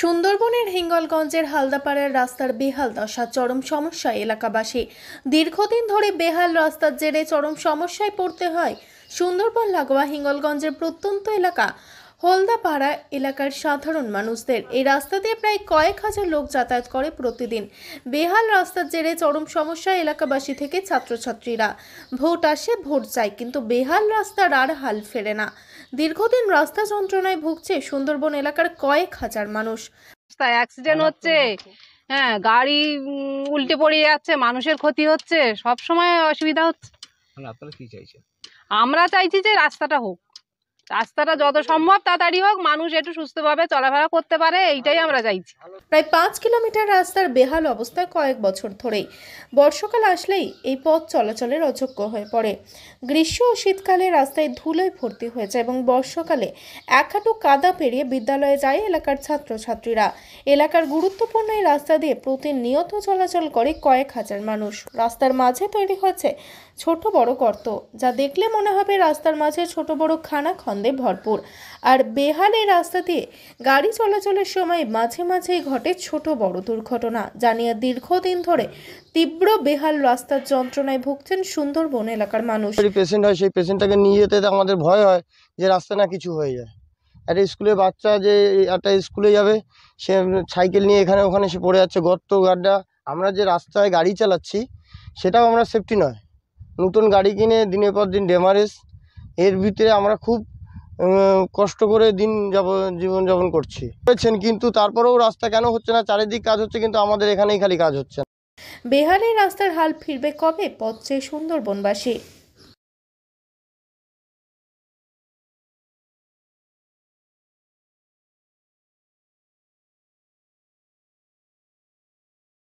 সুন্দরবনের হিঙ্গলগঞ্জের হালদাপাড়ার রাস্তার বেহাল দশা চরম সমস্যা এলাকাবাসী দীর্ঘদিন ধরে বেহাল রাস্তার জেরে চরম সমস্যায় পড়তে হয় সুন্দরবন লাগোয়া হিঙ্গলগঞ্জের প্রত্যন্ত এলাকা হলদাপাড়া এলাকার সাধারণ মানুষদের এই রাস্তা দিয়ে প্রায় কয়েক হাজার লোক যাতায়াত করে প্রতিদিন বেহাল রাস্তার জেরে চরম সমস্যা এলাকাবাসী থেকে ছাত্রছাত্রীরা ভোট আসে ভোট যায় কিন্তু বেহাল রাস্তার আর হাল ফেরে না দীর্ঘদিন রাস্তা যন্ত্রণায় ভুগছে সুন্দরবন এলাকার কয়েক হাজার মানুষ অ্যাক্সিডেন্ট হচ্ছে হ্যাঁ গাড়ি উল্টে পড়ে যাচ্ছে মানুষের ক্ষতি হচ্ছে সব সময় অসুবিধা হচ্ছে আপনারা কি চাইছেন আমরা চাইছি যে রাস্তাটা হোক রাস্তাটা যত সম্ভব তাড়াতাড়ি হোক মানুষ একটু সুস্থভাবে চলাফেরা করতে পারে এইটাই আমরা চাইছি প্রায় পাঁচ কিলোমিটার রাস্তার বেহাল অবস্থা কয়েক বছর ধরেই বর্ষাকাল আসলেই এই পথ চলাচলের অযোগ্য হয়ে পড়ে গ্রীষ্ম ও শীতকালে রাস্তায় ধুলোয় ভর্তি হয়েছে এবং বর্ষাকালে এক হাঁটু কাদা পেরিয়ে বিদ্যালয়ে যায় এলাকার ছাত্রছাত্রীরা এলাকার গুরুত্বপূর্ণ এই রাস্তা দিয়ে প্রতিনিয়ত চলাচল করে কয়েক হাজার মানুষ রাস্তার মাঝে তৈরি হয়েছে ছোট বড় গর্ত যা দেখলে মনে হবে রাস্তার মাঝে ছোট বড় খানা খন ছন্দে ভরপুর আর বেহালে রাস্তা দিয়ে গাড়ি চলাচলের সময় মাঝে মাঝে ঘটে ছোট বড় দুর্ঘটনা জানিয়ে দীর্ঘদিন ধরে তীব্র বেহাল রাস্তার যন্ত্রণায় ভুগছেন সুন্দরবন এলাকার মানুষ পেশেন্ট হয় সেই পেশেন্টটাকে নিয়ে যেতে আমাদের ভয় হয় যে রাস্তা না কিছু হয়ে যায় একটা স্কুলে বাচ্চা যে একটা স্কুলে যাবে সে সাইকেল নিয়ে এখানে ওখানে সে পড়ে যাচ্ছে গর্ত গাড্ডা আমরা যে রাস্তায় গাড়ি চালাচ্ছি সেটাও আমরা সেফটি নয় নতুন গাড়ি কিনে দিনের পর দিন ডেমারেজ এর ভিতরে আমরা খুব কষ্ট করে দিন যাপ জীবনযাপন করছি বলেছেন কিন্তু তারপরেও রাস্তা কেন হচ্ছে না চারিদিক কাজ হচ্ছে কিন্তু আমাদের এখানেই খালি কাজ হচ্ছে না বেহালের রাস্তার হাল ফিরবে কবে চেয়ে সুন্দরবনবাসী